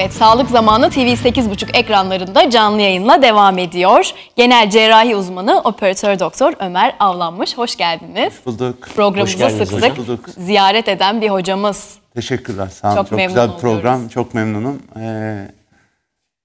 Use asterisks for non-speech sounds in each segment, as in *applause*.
Evet, Sağlık Zamanı TV 8.30 ekranlarında canlı yayınla devam ediyor. Genel cerrahi uzmanı operatör doktor Ömer Avlanmış. Hoş geldiniz. Bulduk. Programımıza Hoş sık sık ziyaret eden bir hocamız. Teşekkürler. Sağ olun. Çok, çok güzel bir program. Çok memnunum. Ee,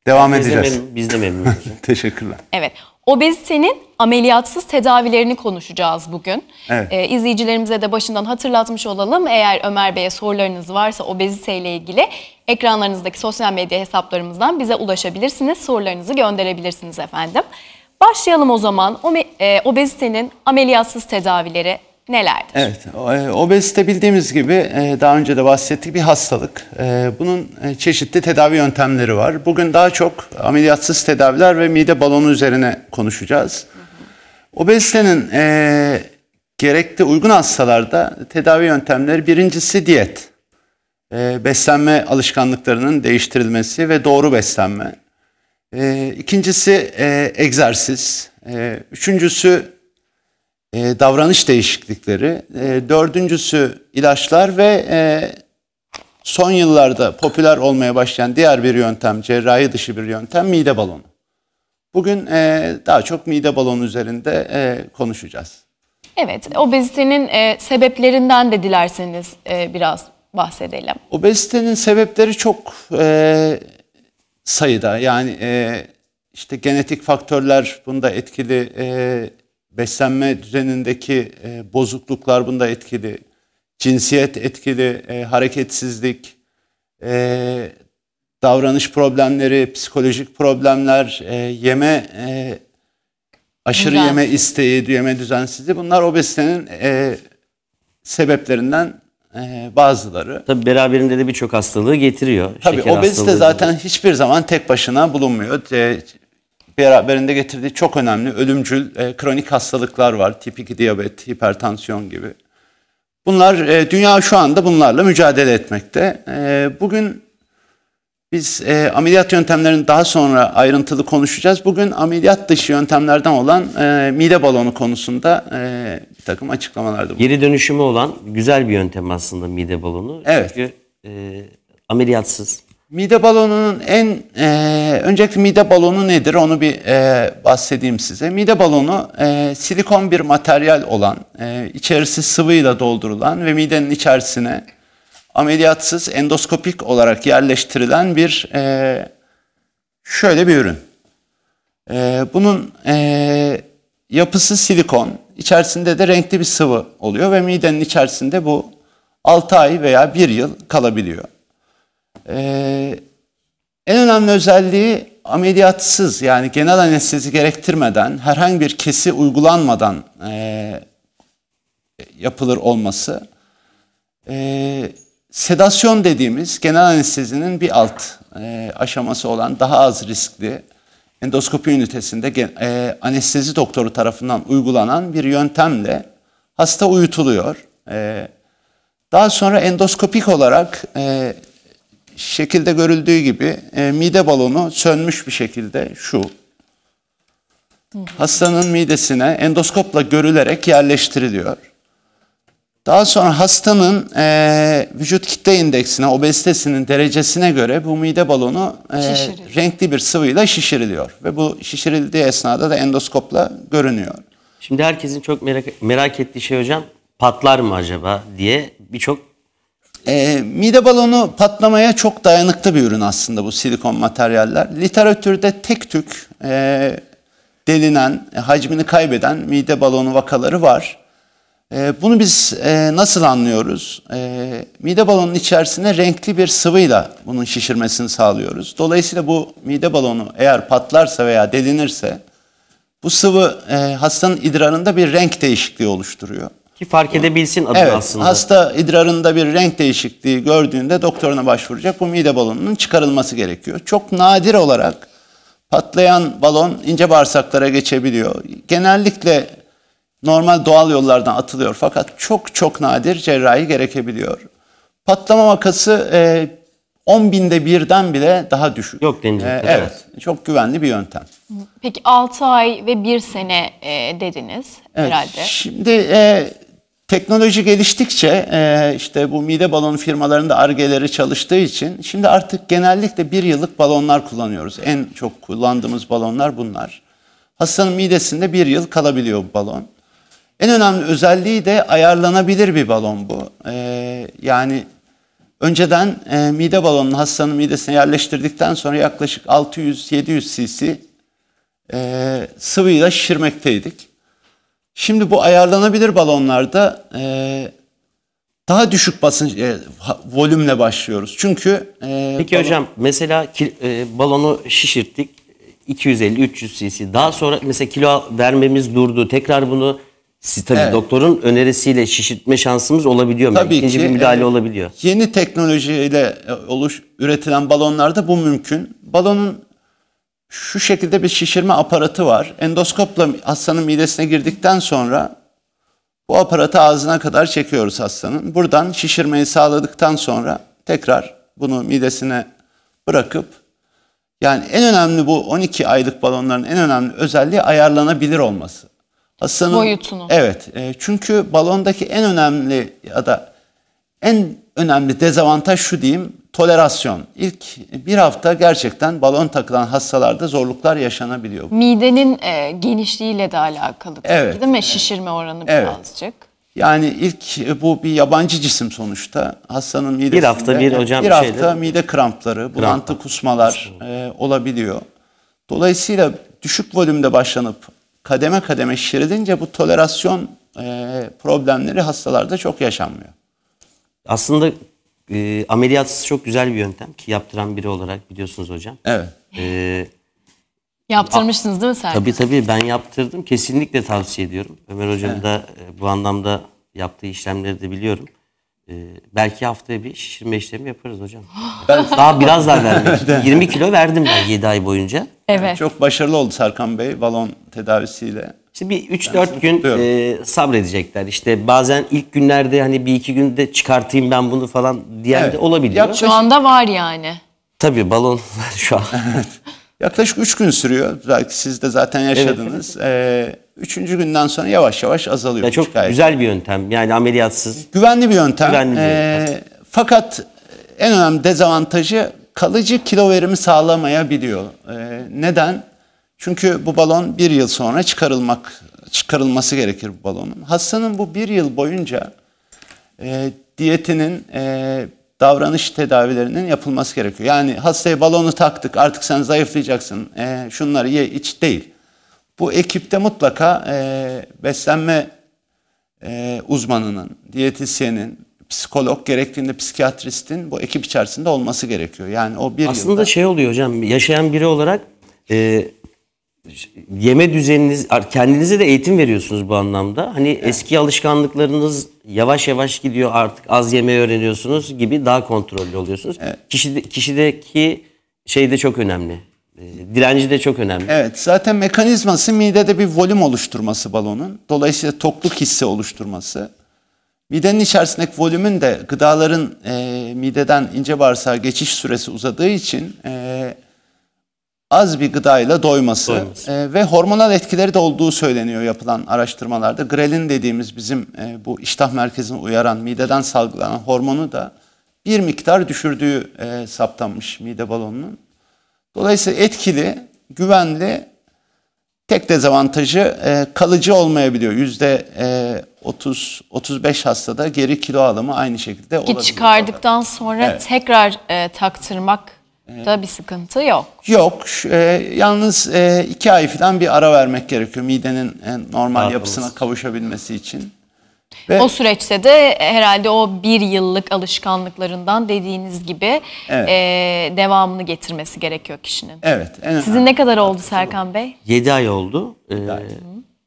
devam biz edeceğiz. De biz de memnunuz. *laughs* Teşekkürler. Evet. Obezitenin ameliyatsız tedavilerini konuşacağız bugün. Evet. Ee, izleyicilerimize de başından hatırlatmış olalım. Eğer Ömer Bey'e sorularınız varsa obeziteyle ilgili ekranlarınızdaki sosyal medya hesaplarımızdan bize ulaşabilirsiniz. Sorularınızı gönderebilirsiniz efendim. Başlayalım o zaman. O, e, obezitenin ameliyatsız tedavileri nelerdir? Evet, e, obezite bildiğimiz gibi e, daha önce de bahsettik bir hastalık. E, bunun çeşitli tedavi yöntemleri var. Bugün daha çok ameliyatsız tedaviler ve mide balonu üzerine konuşacağız. Obezitenin gerekli uygun hastalarda tedavi yöntemleri birincisi diyet. Beslenme alışkanlıklarının değiştirilmesi ve doğru beslenme. İkincisi egzersiz. Üçüncüsü e, davranış değişiklikleri. E, dördüncüsü ilaçlar ve e, son yıllarda popüler olmaya başlayan diğer bir yöntem, cerrahi dışı bir yöntem mide balonu. Bugün e, daha çok mide balonu üzerinde e, konuşacağız. Evet, obezitenin e, sebeplerinden de dilerseniz e, biraz bahsedelim. Obezitenin sebepleri çok e, sayıda. Yani e, işte genetik faktörler bunda etkili e, beslenme düzenindeki e, bozukluklar bunda etkili, cinsiyet etkili, e, hareketsizlik, e, davranış problemleri, psikolojik problemler, e, yeme e, aşırı Düzensiz. yeme isteği, yeme düzensizliği bunlar obezitenin e, sebeplerinden e, bazıları. Tabii beraberinde de birçok hastalığı getiriyor. Tabii Şeker obezite zaten gibi. hiçbir zaman tek başına bulunmuyor. E, beraberinde getirdiği çok önemli ölümcül e, kronik hastalıklar var. tipik 2 diyabet, hipertansiyon gibi. Bunlar e, dünya şu anda bunlarla mücadele etmekte. E, bugün biz e, ameliyat yöntemlerini daha sonra ayrıntılı konuşacağız. Bugün ameliyat dışı yöntemlerden olan e, mide balonu konusunda e, bir takım açıklamalarda Geri dönüşümü olan güzel bir yöntem aslında mide balonu. Evet. Çünkü e, ameliyatsız Mide balonunun en e, öncelikle mide balonu nedir onu bir e, bahsedeyim size. Mide balonu e, silikon bir materyal olan, e, içerisi sıvıyla doldurulan ve midenin içerisine ameliyatsız endoskopik olarak yerleştirilen bir e, şöyle bir ürün. E, bunun e, yapısı silikon, içerisinde de renkli bir sıvı oluyor ve midenin içerisinde bu 6 ay veya 1 yıl kalabiliyor. Ee, en önemli özelliği ameliyatsız yani genel anestezi gerektirmeden herhangi bir kesi uygulanmadan e, yapılır olması. E, sedasyon dediğimiz genel anestezinin bir alt e, aşaması olan daha az riskli endoskopi ünitesinde e, anestezi doktoru tarafından uygulanan bir yöntemle hasta uyutuluyor. E, daha sonra endoskopik olarak e, şekilde görüldüğü gibi e, mide balonu sönmüş bir şekilde şu. Hastanın midesine endoskopla görülerek yerleştiriliyor. Daha sonra hastanın e, vücut kitle indeksine, obezitesinin derecesine göre bu mide balonu e, renkli bir sıvıyla şişiriliyor. Ve bu şişirildiği esnada da endoskopla görünüyor. Şimdi herkesin çok merak, merak ettiği şey hocam patlar mı acaba diye birçok e, mide balonu patlamaya çok dayanıklı bir ürün aslında bu silikon materyaller. Literatürde tek tük e, delinen, e, hacmini kaybeden mide balonu vakaları var. E, bunu biz e, nasıl anlıyoruz? E, mide balonun içerisine renkli bir sıvıyla bunun şişirmesini sağlıyoruz. Dolayısıyla bu mide balonu eğer patlarsa veya delinirse bu sıvı e, hastanın idrarında bir renk değişikliği oluşturuyor. Ki fark edebilsin adını evet, aslında. Hasta idrarında bir renk değişikliği gördüğünde doktoruna başvuracak. Bu mide balonunun çıkarılması gerekiyor. Çok nadir olarak patlayan balon ince bağırsaklara geçebiliyor. Genellikle normal doğal yollardan atılıyor fakat çok çok nadir cerrahi gerekebiliyor. Patlama makası e, 10 binde birden bile daha düşük. Yok denecek. Ee, evet, evet, çok güvenli bir yöntem. Peki 6 ay ve 1 sene e, dediniz evet, herhalde. Şimdi e, Teknoloji geliştikçe e, işte bu mide balonu firmalarında argeleri çalıştığı için şimdi artık genellikle bir yıllık balonlar kullanıyoruz. En çok kullandığımız balonlar bunlar. Hastanın midesinde bir yıl kalabiliyor bu balon. En önemli özelliği de ayarlanabilir bir balon bu. E, yani önceden e, mide balonunu hastanın midesine yerleştirdikten sonra yaklaşık 600-700 cc sıvıyla şişirmekteydik. Şimdi bu ayarlanabilir balonlarda e, daha düşük basınç e, volümle başlıyoruz. Çünkü e, Peki balon... hocam mesela ki, e, balonu şişirttik 250-300 cc. Daha sonra mesela kilo vermemiz durdu. Tekrar bunu siz tabii evet. doktorun önerisiyle şişirtme şansımız olabiliyor mu? Tabii İkinci ki, bir e, müdahale evet. olabiliyor. Yeni teknolojiyle e, oluş üretilen balonlarda bu mümkün. Balonun şu şekilde bir şişirme aparatı var. Endoskopla hastanın midesine girdikten sonra bu aparatı ağzına kadar çekiyoruz hastanın. Buradan şişirmeyi sağladıktan sonra tekrar bunu midesine bırakıp yani en önemli bu 12 aylık balonların en önemli özelliği ayarlanabilir olması. Hastanın boyutunu. Evet. E, çünkü balondaki en önemli ya da en önemli dezavantaj şu diyeyim, tolerasyon. İlk bir hafta gerçekten balon takılan hastalarda zorluklar yaşanabiliyor. Midenin e, genişliğiyle de alakalı. Evet. Değil mi? Şişirme oranı evet. birazcık. Yani ilk bu bir yabancı cisim sonuçta. Hastanın midesinde. Bir hafta bir hocam bir hafta şeyde. mide krampları, bulantı, Kramp. kusmalar e, olabiliyor. Dolayısıyla düşük volümde başlanıp kademe kademe şişirilince bu tolerasyon e, problemleri hastalarda çok yaşanmıyor. Aslında e, ameliyatsız çok güzel bir yöntem ki yaptıran biri olarak biliyorsunuz hocam. Evet. E, Yaptırmışsınız değil mi Serkan? Tabii tabii ben yaptırdım. Kesinlikle tavsiye ediyorum. Ömer hocam evet. da e, bu anlamda yaptığı işlemleri de biliyorum. E, belki haftaya bir şişirme işlemi yaparız hocam. *gasps* Ben... Daha biraz daha vermek. 20 *laughs* kilo verdim ben 7 ay boyunca. Evet. Çok başarılı oldu Serkan Bey balon tedavisiyle. İşte bir 3-4 gün tutuyorum. e, sabredecekler. İşte bazen ilk günlerde hani bir iki günde çıkartayım ben bunu falan diyen Evet. de olabiliyor. Yaklaşık- Şu anda var yani. Tabii balon şu an. Yaklaşık 3 gün sürüyor. siz de zaten yaşadınız. Ee, üçüncü günden sonra yavaş yavaş azalıyor. Ya çok şikayet. güzel bir yöntem. Yani ameliyatsız. Güvenli bir yöntem. Güvenli bir Ee, fakat en önemli dezavantajı kalıcı kilo verimi sağlamayabiliyor. Ee, neden? Çünkü bu balon bir yıl sonra çıkarılmak çıkarılması gerekir bu balonun. Hastanın bu bir yıl boyunca e, diyetinin e, davranış tedavilerinin yapılması gerekiyor. Yani hastaya balonu taktık artık sen zayıflayacaksın e, şunları ye iç değil. Bu ekipte mutlaka e, beslenme e, uzmanının, diyetisyenin, psikolog gerektiğinde psikiyatristin bu ekip içerisinde olması gerekiyor. Yani o bir Aslında yılda... şey oluyor hocam yaşayan biri olarak e, yeme düzeniniz, kendinize de eğitim veriyorsunuz bu anlamda. Hani evet. eski alışkanlıklarınız yavaş yavaş gidiyor artık az yemeyi öğreniyorsunuz gibi daha kontrollü oluyorsunuz. Evet. Kişide, kişideki şey de çok önemli. Ee, direnci de çok önemli. Evet zaten mekanizması midede bir volüm oluşturması balonun. Dolayısıyla tokluk hissi oluşturması. Midenin içerisindeki volümün de gıdaların e, mideden ince bağırsağa geçiş süresi uzadığı için e, az bir gıdayla doyması, E, ve hormonal etkileri de olduğu söyleniyor yapılan araştırmalarda. Grelin dediğimiz bizim e, bu iştah merkezini uyaran, mideden salgılanan hormonu da bir miktar düşürdüğü e, saptanmış mide balonunun. Dolayısıyla etkili, güvenli, tek dezavantajı e, kalıcı olmayabiliyor. Yüzde 30-35 e, hastada geri kilo alımı aynı şekilde Ki Çıkardıktan sonra evet. tekrar e, taktırmak da bir sıkıntı yok. Yok. E, yalnız e, iki ay falan bir ara vermek gerekiyor midenin e, normal Rahatımız. yapısına kavuşabilmesi için. Ve, o süreçte de herhalde o bir yıllık alışkanlıklarından dediğiniz gibi evet. e, devamını getirmesi gerekiyor kişinin. Evet. En Sizin ne kadar oldu Serkan Bey? Yedi ay oldu. Ee,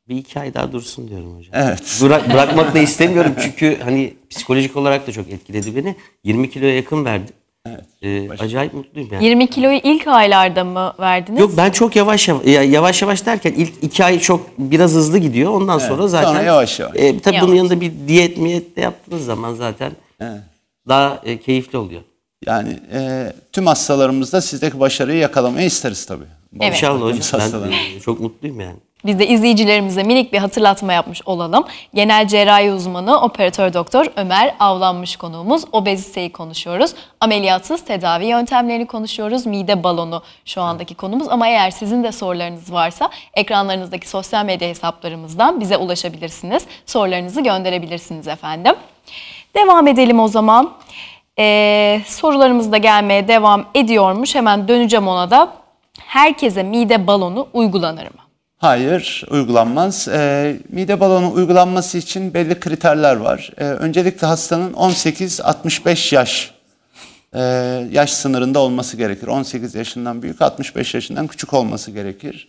bir iki ay daha dursun diyorum hocam. Evet. Bıra- bırakmak da istemiyorum çünkü hani psikolojik olarak da çok etkiledi beni. 20 kiloya yakın verdim. Evet. Ee, acayip mutluyum yani. 20 kiloyu ilk aylarda mı verdiniz? Yok ben çok yavaş yavaş yavaş yavaş derken ilk iki ay çok biraz hızlı gidiyor. Ondan evet. sonra zaten sonra yavaş yavaş. E, tabii yavaş. bunun yanında bir diyet miyet de yaptığınız zaman zaten evet. daha e, keyifli oluyor. Yani e, tüm hastalarımızda sizdeki başarıyı yakalamayı isteriz tabii. Evet. İnşallah hocam. Ben çok mutluyum yani. Biz de izleyicilerimize minik bir hatırlatma yapmış olalım. Genel cerrahi uzmanı operatör doktor Ömer Avlanmış konuğumuz. Obeziteyi konuşuyoruz. Ameliyatsız tedavi yöntemlerini konuşuyoruz. Mide balonu şu andaki konumuz. Ama eğer sizin de sorularınız varsa ekranlarınızdaki sosyal medya hesaplarımızdan bize ulaşabilirsiniz. Sorularınızı gönderebilirsiniz efendim. Devam edelim o zaman. Ee, sorularımız da gelmeye devam ediyormuş. Hemen döneceğim ona da. Herkese mide balonu uygulanır mı? Hayır, uygulanmaz. E, mide balonu uygulanması için belli kriterler var. E, öncelikle hastanın 18-65 yaş e, yaş sınırında olması gerekir. 18 yaşından büyük, 65 yaşından küçük olması gerekir.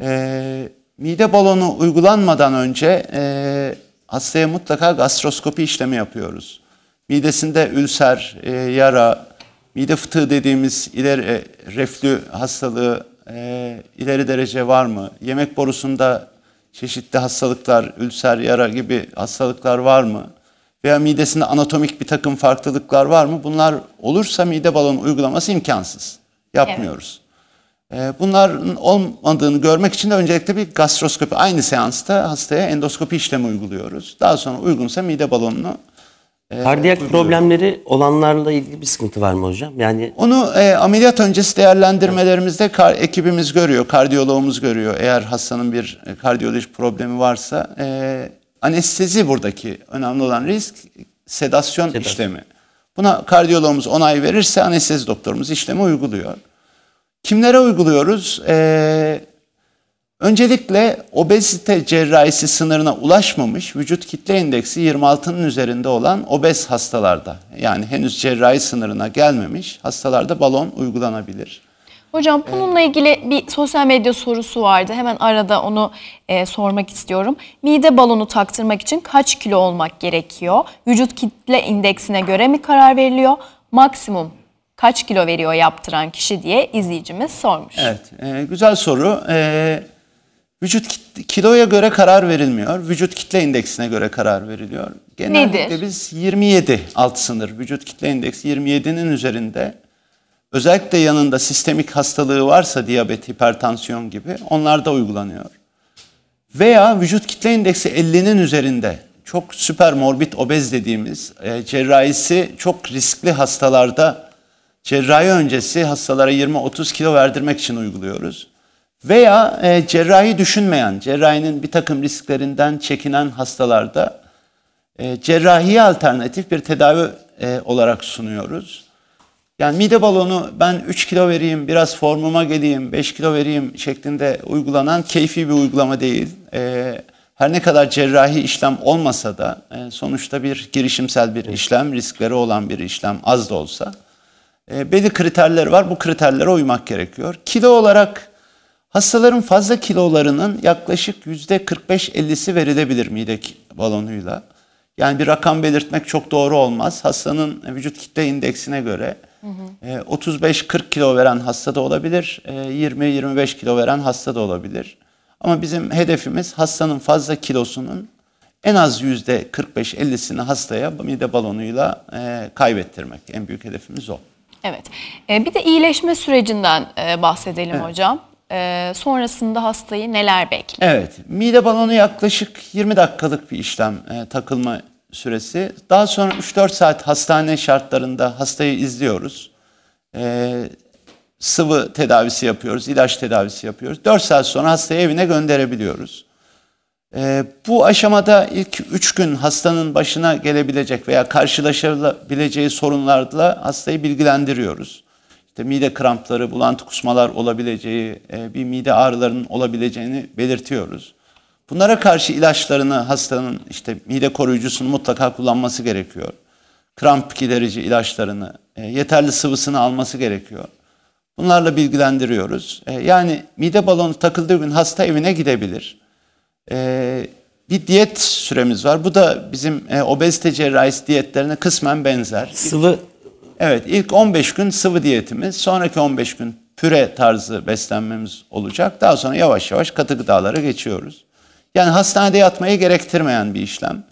E, mide balonu uygulanmadan önce e, hastaya mutlaka gastroskopi işlemi yapıyoruz. Midesinde ülser, e, yara, mide fıtığı dediğimiz ileri e, reflü hastalığı e, ileri derece var mı? Yemek borusunda çeşitli hastalıklar, ülser, yara gibi hastalıklar var mı? Veya midesinde anatomik bir takım farklılıklar var mı? Bunlar olursa mide balonu uygulaması imkansız. Yapmıyoruz. Evet. E, bunların olmadığını görmek için de öncelikle bir gastroskopi, aynı seansta hastaya endoskopi işlemi uyguluyoruz. Daha sonra uygunsa mide balonunu ee, Kardiyak e, problemleri olanlarla ilgili bir sıkıntı var mı hocam? Yani onu e, ameliyat öncesi değerlendirmelerimizde kar, ekibimiz görüyor, kardiyologumuz görüyor. Eğer hastanın bir e, kardiyolojik problemi varsa e, anestezi buradaki önemli olan risk sedasyon, sedasyon işlemi. Buna kardiyologumuz onay verirse anestezi doktorumuz işlemi uyguluyor. Kimlere uyguluyoruz? Eee Öncelikle obezite cerrahisi sınırına ulaşmamış vücut kitle indeksi 26'nın üzerinde olan obez hastalarda yani henüz cerrahi sınırına gelmemiş hastalarda balon uygulanabilir. Hocam bununla ilgili bir sosyal medya sorusu vardı. Hemen arada onu e, sormak istiyorum. Mide balonu taktırmak için kaç kilo olmak gerekiyor? Vücut kitle indeksine göre mi karar veriliyor? Maksimum kaç kilo veriyor yaptıran kişi diye izleyicimiz sormuş. Evet, e, güzel soru. E, Vücut kiloya göre karar verilmiyor. Vücut kitle indeksine göre karar veriliyor. Genellikle Nedir? biz 27 alt sınır. Vücut kitle indeksi 27'nin üzerinde. Özellikle yanında sistemik hastalığı varsa diyabet, hipertansiyon gibi onlar da uygulanıyor. Veya vücut kitle indeksi 50'nin üzerinde çok süper morbid obez dediğimiz e, cerrahisi çok riskli hastalarda cerrahi öncesi hastalara 20-30 kilo verdirmek için uyguluyoruz. Veya e, cerrahi düşünmeyen, cerrahinin bir takım risklerinden çekinen hastalarda e, cerrahiye alternatif bir tedavi e, olarak sunuyoruz. Yani mide balonu ben 3 kilo vereyim, biraz formuma geleyim, 5 kilo vereyim şeklinde uygulanan keyfi bir uygulama değil. E, her ne kadar cerrahi işlem olmasa da e, sonuçta bir girişimsel bir işlem, riskleri olan bir işlem az da olsa. E, belli kriterler var, bu kriterlere uymak gerekiyor. Kilo olarak Hastaların fazla kilolarının yaklaşık %45-50'si verilebilir mide balonuyla. Yani bir rakam belirtmek çok doğru olmaz. Hastanın vücut kitle indeksine göre 35-40 e, kilo veren hasta da olabilir, 20-25 e, kilo veren hasta da olabilir. Ama bizim hedefimiz hastanın fazla kilosunun en az %45-50'sini hastaya mide balonuyla e, kaybettirmek. En büyük hedefimiz o. Evet. Bir de iyileşme sürecinden bahsedelim evet. hocam e, sonrasında hastayı neler bekliyor? Evet, mide balonu yaklaşık 20 dakikalık bir işlem e, takılma süresi. Daha sonra 3-4 saat hastane şartlarında hastayı izliyoruz. E, sıvı tedavisi yapıyoruz, ilaç tedavisi yapıyoruz. 4 saat sonra hastayı evine gönderebiliyoruz. E, bu aşamada ilk 3 gün hastanın başına gelebilecek veya karşılaşabileceği sorunlarla hastayı bilgilendiriyoruz işte mide krampları, bulantı kusmalar olabileceği, e, bir mide ağrılarının olabileceğini belirtiyoruz. Bunlara karşı ilaçlarını hastanın işte mide koruyucusunu mutlaka kullanması gerekiyor. Kramp giderici ilaçlarını, e, yeterli sıvısını alması gerekiyor. Bunlarla bilgilendiriyoruz. E, yani mide balonu takıldığı gün hasta evine gidebilir. Bir diyet süremiz var. Bu da bizim obezite cerrahisi diyetlerine kısmen benzer. Sıvı Evet ilk 15 gün sıvı diyetimiz, sonraki 15 gün püre tarzı beslenmemiz olacak. Daha sonra yavaş yavaş katı gıdalara geçiyoruz. Yani hastanede yatmayı gerektirmeyen bir işlem.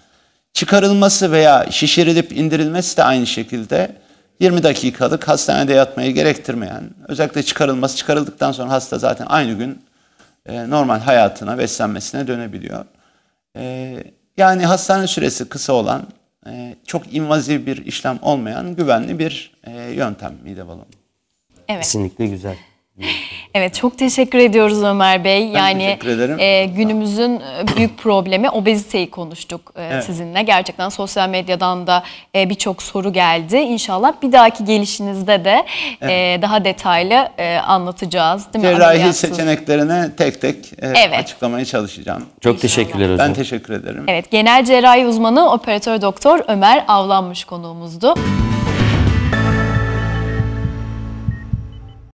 Çıkarılması veya şişirilip indirilmesi de aynı şekilde 20 dakikalık hastanede yatmayı gerektirmeyen, özellikle çıkarılması çıkarıldıktan sonra hasta zaten aynı gün e, normal hayatına, beslenmesine dönebiliyor. E, yani hastane süresi kısa olan ee, çok invaziv bir işlem olmayan güvenli bir e, yöntem mide balonu. Evet. Kesinlikle güzel. Evet çok teşekkür ediyoruz Ömer Bey. Ben yani teşekkür ederim. E, günümüzün büyük problemi obeziteyi konuştuk e, evet. sizinle. Gerçekten sosyal medyadan da e, birçok soru geldi. İnşallah bir dahaki gelişinizde de e, evet. e, daha detaylı e, anlatacağız. Değil Cerrahi mi? seçeneklerine tek tek e, evet. açıklamaya çalışacağım. Çok İnşallah. teşekkürler hocam. Ben teşekkür ederim. Evet genel cerrahi uzmanı operatör doktor Ömer Avlanmış konuğumuzdu.